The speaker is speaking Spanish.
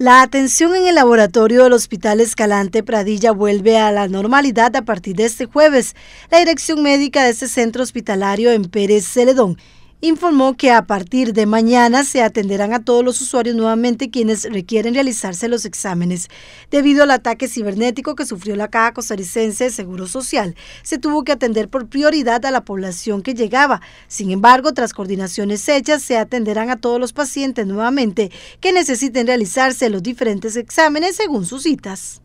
La atención en el laboratorio del Hospital Escalante Pradilla vuelve a la normalidad a partir de este jueves. La dirección médica de este centro hospitalario en Pérez Celedón informó que a partir de mañana se atenderán a todos los usuarios nuevamente quienes requieren realizarse los exámenes. Debido al ataque cibernético que sufrió la Caja Costarricense de Seguro Social, se tuvo que atender por prioridad a la población que llegaba. Sin embargo, tras coordinaciones hechas, se atenderán a todos los pacientes nuevamente que necesiten realizarse los diferentes exámenes según sus citas.